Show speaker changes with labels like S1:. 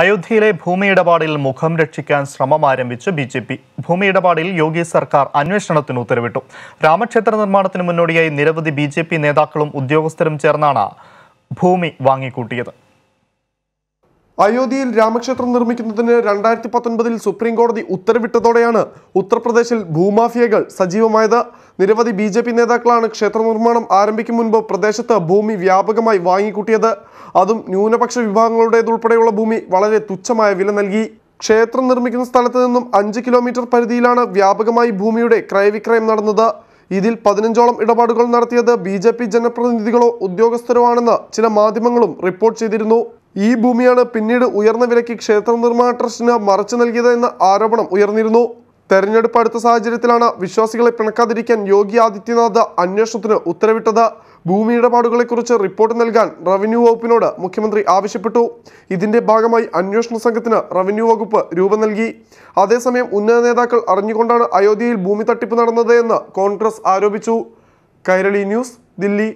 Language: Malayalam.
S1: അയോധ്യയിലെ ഭൂമിയിടപാടിൽ മുഖം രക്ഷിക്കാൻ ശ്രമം ആരംഭിച്ച് ബി ജെ പി ഭൂമിയിടപാടിൽ യോഗി സർക്കാർ അന്വേഷണത്തിന് ഉത്തരവിട്ടു രാമക്ഷേത്ര നിർമ്മാണത്തിന് മുന്നോടിയായി നിരവധി ബി നേതാക്കളും ഉദ്യോഗസ്ഥരും ചേർന്നാണ് ഭൂമി വാങ്ങിക്കൂട്ടിയത്
S2: അയോധ്യയിൽ രാമക്ഷേത്രം നിർമ്മിക്കുന്നതിന് രണ്ടായിരത്തി പത്തൊൻപതിൽ സുപ്രീംകോടതി ഉത്തരവിട്ടതോടെയാണ് ഉത്തർപ്രദേശിൽ ഭൂമാഫിയകൾ സജീവമായത് നിരവധി ബി ജെ പി നേതാക്കളാണ് നിർമ്മാണം ആരംഭിക്കും മുൻപ് പ്രദേശത്ത് ഭൂമി വ്യാപകമായി വാങ്ങിക്കൂട്ടിയത് അതും ന്യൂനപക്ഷ വിഭാഗങ്ങളുടേതുൾപ്പെടെയുള്ള ഭൂമി വളരെ തുച്ഛമായ വില നൽകി ക്ഷേത്രം നിർമ്മിക്കുന്ന സ്ഥലത്ത് നിന്നും അഞ്ച് കിലോമീറ്റർ പരിധിയിലാണ് വ്യാപകമായി ഭൂമിയുടെ ക്രയവിക്രയം നടന്നത് ഇതിൽ പതിനഞ്ചോളം ഇടപാടുകൾ നടത്തിയത് ബി ജനപ്രതിനിധികളോ ഉദ്യോഗസ്ഥരോ ആണെന്ന് ചില മാധ്യമങ്ങളും റിപ്പോർട്ട് ചെയ്തിരുന്നു ഈ ഭൂമിയാണ് പിന്നീട് ഉയർന്ന വിലയ്ക്ക് ക്ഷേത്ര നിർമ്മാണ ട്രസ്റ്റിന് മറച്ചു നൽകിയത് എന്ന ആരോപണം ഉയർന്നിരുന്നു തെരഞ്ഞെടുപ്പ് അടുത്ത സാഹചര്യത്തിലാണ് വിശ്വാസികളെ പിണക്കാതിരിക്കാൻ യോഗി ആദിത്യനാഥ് അന്വേഷണത്തിന് ഉത്തരവിട്ടത് ഭൂമി ഇടപാടുകളെക്കുറിച്ച് റിപ്പോർട്ട് നൽകാൻ റവന്യൂ വകുപ്പിനോട് മുഖ്യമന്ത്രി ആവശ്യപ്പെട്ടു ഇതിന്റെ ഭാഗമായി അന്വേഷണ സംഘത്തിന് റവന്യൂ വകുപ്പ് രൂപം നൽകി അതേസമയം ഉന്നത നേതാക്കൾ അറിഞ്ഞുകൊണ്ടാണ് അയോധ്യയിൽ ഭൂമി തട്ടിപ്പ് നടന്നത് എന്ന് കോൺഗ്രസ് ആരോപിച്ചു കൈരളി ന്യൂസ് ദില്ലി